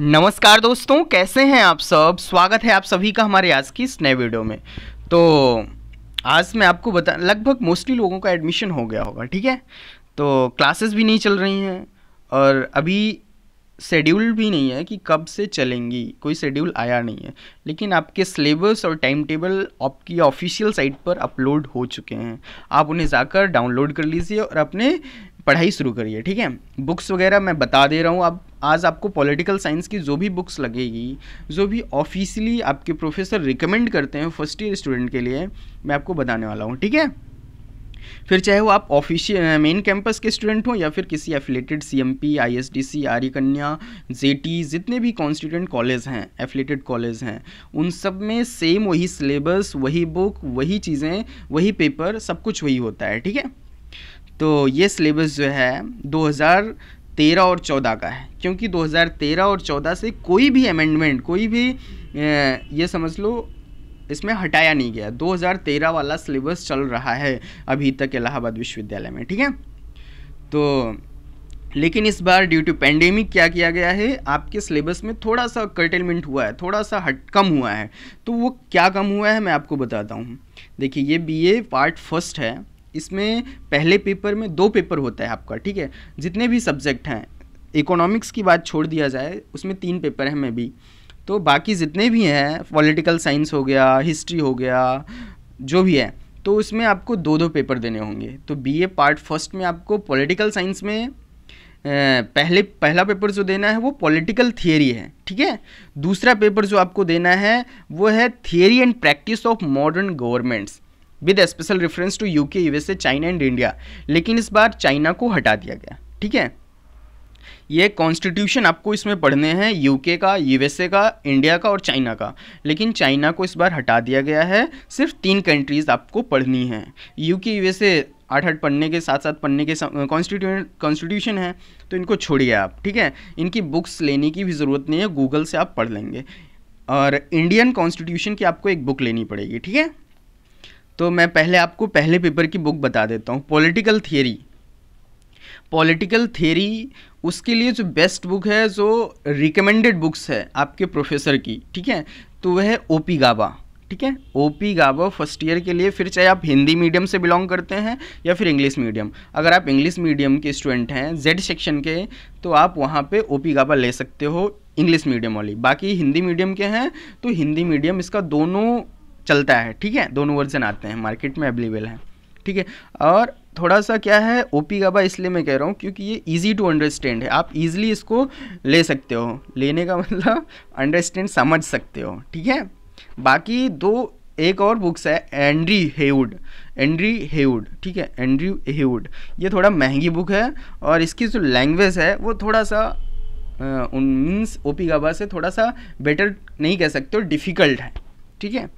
नमस्कार दोस्तों कैसे हैं आप सब स्वागत है आप सभी का हमारे आज की इस नए वीडियो में तो आज मैं आपको बता लगभग मोस्टली लोगों का एडमिशन हो गया होगा ठीक है तो क्लासेस भी नहीं चल रही हैं और अभी शेड्यूल भी नहीं है कि कब से चलेंगी कोई शेड्यूल आया नहीं है लेकिन आपके सिलेबस और टाइम टेबल आपकी ऑफिशियल साइट पर अपलोड हो चुके हैं आप उन्हें जाकर डाउनलोड कर लीजिए और अपने पढ़ाई शुरू करिए ठीक है बुक्स वगैरह मैं बता दे रहा हूँ आप आज आपको पॉलिटिकल साइंस की जो भी बुक्स लगेगी जो भी ऑफिशियली आपके प्रोफेसर रिकमेंड करते हैं फर्स्ट ईयर स्टूडेंट के लिए मैं आपको बताने वाला हूँ ठीक है फिर चाहे वो आप ऑफिशियल मेन कैंपस के स्टूडेंट हों या फिर किसी affiliated C M P I S D C Arya Kanya J T जितने भी कॉन्स्टिट्यूंट कॉलेज हैं एफिलेटेड कॉलेज हैं उन सब में सेम वही सिलेबस वही बुक वही चीज़ें वही पेपर सब कुछ वही होता है ठीक है तो ये सिलेबस जो है तेरह और चौदह का है क्योंकि 2013 और 14 से कोई भी अमेंडमेंट कोई भी ये समझ लो इसमें हटाया नहीं गया 2013 वाला सिलेबस चल रहा है अभी तक इलाहाबाद विश्वविद्यालय में ठीक है तो लेकिन इस बार ड्यू टू पेंडेमिक क्या किया गया है आपके सिलेबस में थोड़ा सा कर्टेलमेंट हुआ है थोड़ा सा हट कम हुआ है तो वो क्या कम हुआ है मैं आपको बताता हूँ देखिए ये बीए पार्ट फर्स्ट है इसमें पहले पेपर में दो पेपर होता है आपका ठीक है जितने भी सब्जेक्ट हैं इकोनॉमिक्स की बात छोड़ दिया जाए उसमें तीन पेपर हैं मे भी तो बाकी जितने भी हैं पॉलिटिकल साइंस हो गया हिस्ट्री हो गया जो भी है तो उसमें आपको दो दो पेपर देने होंगे तो बीए पार्ट फर्स्ट में आपको पॉलिटिकल साइंस में पहले पहला पेपर जो देना है वो पॉलिटिकल थियरी है ठीक है दूसरा पेपर जो आपको देना है वो है theory and practice of modern governments with special reference to UK USA China and India लेकिन इस बार चाइना को हटा दिया गया ठीक है ये कॉन्स्टिट्यूशन आपको इसमें पढ़ने हैं यूके का यूएसए का इंडिया का और चाइना का लेकिन चाइना को इस बार हटा दिया गया है सिर्फ तीन कंट्रीज़ आपको पढ़नी है यूके यूएसए आठ आठ पढ़ने के साथ साथ पढ़ने के कॉन्स्टिट्यूशन है तो इनको छोड़िए आप ठीक है इनकी बुक्स लेने की भी ज़रूरत नहीं है गूगल से आप पढ़ लेंगे और इंडियन कॉन्स्टिट्यूशन की आपको एक बुक लेनी पड़ेगी ठीक है तो मैं पहले आपको पहले पेपर की बुक बता देता हूँ पॉलिटिकल थियरी पॉलिटिकल थियरी उसके लिए जो बेस्ट बुक है जो रिकमेंडेड बुक्स है आपके प्रोफेसर की ठीक है तो वह है ओ पी गाबा ठीक है O P Gaba first year के लिए फिर चाहे आप हिंदी मीडियम से बिलोंग करते हैं या फिर इंग्लिश मीडियम अगर आप इंग्लिश मीडियम के स्टूडेंट हैं जेड सेक्शन के तो आप वहाँ पे ओ पी गाबा ले सकते हो इंग्लिश मीडियम वाली बाकी हिंदी मीडियम के हैं तो हिंदी मीडियम इसका दोनों चलता है ठीक है दोनों वर्जन आते हैं मार्केट में अवेलेबल हैं ठीक है और थोड़ा सा क्या है ओ पी गाबा इसलिए मैं कह रहा हूँ क्योंकि ये इजी टू अंडरस्टैंड है आप इजीली इसको ले सकते हो लेने का मतलब अंडरस्टैंड समझ सकते हो ठीक है बाकी दो एक और बुक्स है एंड्री हेवुड एंड्री हेवुड ठीक है एंड्री हेवुड ये थोड़ा महंगी बुक है और इसकी जो लैंग्वेज है वो थोड़ा सा मीन्स ओ पी गाबा से थोड़ा सा बेटर नहीं कह सकते हो डिफ़िकल्ट है ठीक है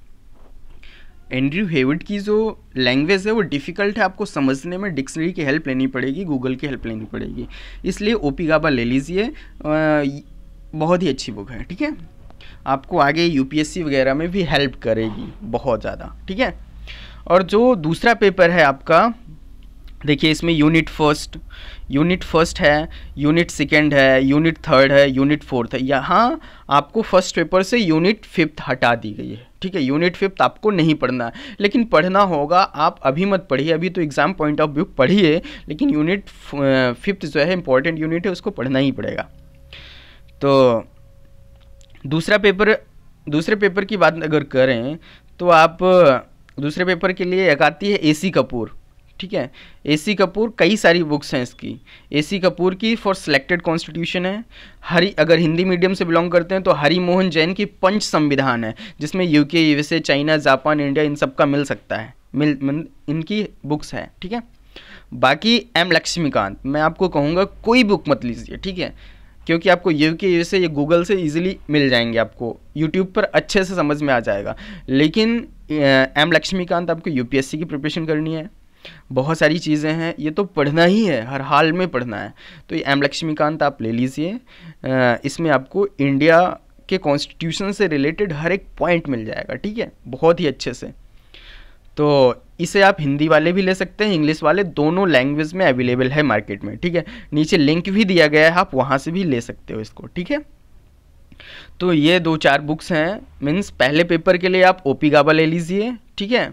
एंड्रयू हेविड की जो लैंग्वेज है वो डिफ़िकल्ट है आपको समझने में डिक्शनरी की हेल्प लेनी पड़ेगी गूगल की हेल्प लेनी पड़ेगी इसलिए ओपी गाबा ले लीजिए बहुत ही अच्छी बुक है ठीक है आपको आगे यूपीएससी वगैरह में भी हेल्प करेगी बहुत ज़्यादा ठीक है और जो दूसरा पेपर है आपका देखिए इसमें यूनिट फर्स्ट यूनिट फर्स्ट है यूनिट सेकेंड है यूनिट थर्ड है यूनिट फोर्थ है यहाँ आपको फर्स्ट पेपर से यूनिट फिफ्थ हटा दी गई है ठीक है यूनिट फिफ्थ आपको नहीं पढ़ना लेकिन पढ़ना होगा आप अभी मत पढ़िए अभी तो एग्ज़ाम पॉइंट ऑफ व्यू पढ़िए लेकिन यूनिट फिफ्थ जो है इंपॉर्टेंट यूनिट है उसको पढ़ना ही पड़ेगा तो दूसरा पेपर दूसरे पेपर की बात अगर करें तो आप दूसरे पेपर के लिए एक आती है ए सी कपूर ठीक है ए सी कपूर कई सारी बुक्स हैं इसकी ए सी कपूर की फॉर सिलेक्टेड कॉन्स्टिट्यूशन है हरी अगर हिंदी मीडियम से बिलोंग करते हैं तो हरी मोहन जैन की पंच संविधान है जिसमें UK USA China Japan India इन सब का मिल सकता है मिल, मिल इनकी बुक्स है ठीक है बाकी एम लक्ष्मीकांत मैं आपको कहूँगा कोई बुक मत लीजिए ठीक है क्योंकि आपको यू के यू से ये गूगल से इजीली मिल जाएंगे आपको यूट्यूब पर अच्छे से समझ में आ जाएगा लेकिन एम लक्ष्मीकांत आपको यूपीएससी की प्रिपरेशन करनी है बहुत सारी चीज़ें हैं ये तो पढ़ना ही है हर हाल में पढ़ना है तो ये एम लक्ष्मीकांत आप ले लीजिए इसमें आपको इंडिया के कॉन्स्टिट्यूशन से रिलेटेड हर एक पॉइंट मिल जाएगा ठीक है बहुत ही अच्छे से तो इसे आप हिंदी वाले भी ले सकते हैं इंग्लिश वाले दोनों लैंग्वेज में अवेलेबल है मार्केट में ठीक है नीचे लिंक भी दिया गया है आप वहाँ से भी ले सकते हो इसको ठीक है तो ये दो चार बुक्स हैं मीन्स पहले पेपर के लिए आप ओपी गाबा ले लीजिए ठीक है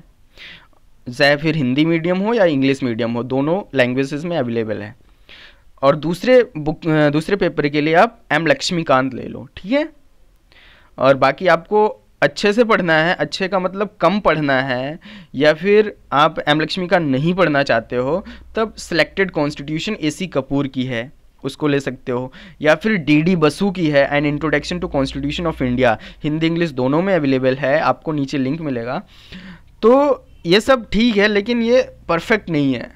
चाहे फिर हिंदी मीडियम हो या इंग्लिश मीडियम हो दोनों लैंग्वेजेस में अवेलेबल है और दूसरे बुक दूसरे पेपर के लिए आप एम लक्ष्मीकांत ले लो ठीक है और बाकी आपको अच्छे से पढ़ना है अच्छे का मतलब कम पढ़ना है या फिर आप एम लक्ष्मीकांत नहीं पढ़ना चाहते हो तब selected constitution A C Kapoor की है उसको ले सकते हो या फिर डी डी बसु की है an introduction to constitution of India Hindi English दोनों में अवेलेबल है आपको नीचे लिंक मिलेगा तो ये सब ठीक है लेकिन ये परफेक्ट नहीं है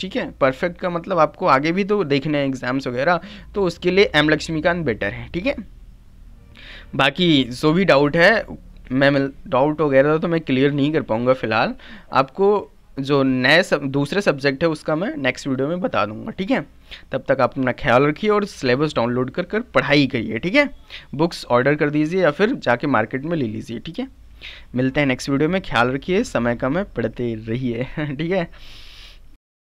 ठीक है परफेक्ट का मतलब आपको आगे भी तो देखने हैं एग्ज़ाम्स वगैरह तो उसके लिए एम लक्ष्मीकांत बेटर है ठीक है बाकी जो भी डाउट है मैं डाउट वगैरह तो मैं क्लियर नहीं कर पाऊँगा फिलहाल आपको जो नए सब दूसरे सब्जेक्ट है उसका मैं नेक्स्ट वीडियो में बता दूंगा ठीक है तब तक आप अपना ख्याल रखिए और सिलेबस डाउनलोड कर कर पढ़ाई करिए ठीक है बुक्स ऑर्डर कर दीजिए या फिर जाके मार्केट में ले लीजिए ठीक है मिलते हैं नेक्स्ट वीडियो में ख्याल रखिए समय कम है पढ़ते रहिए ठीक है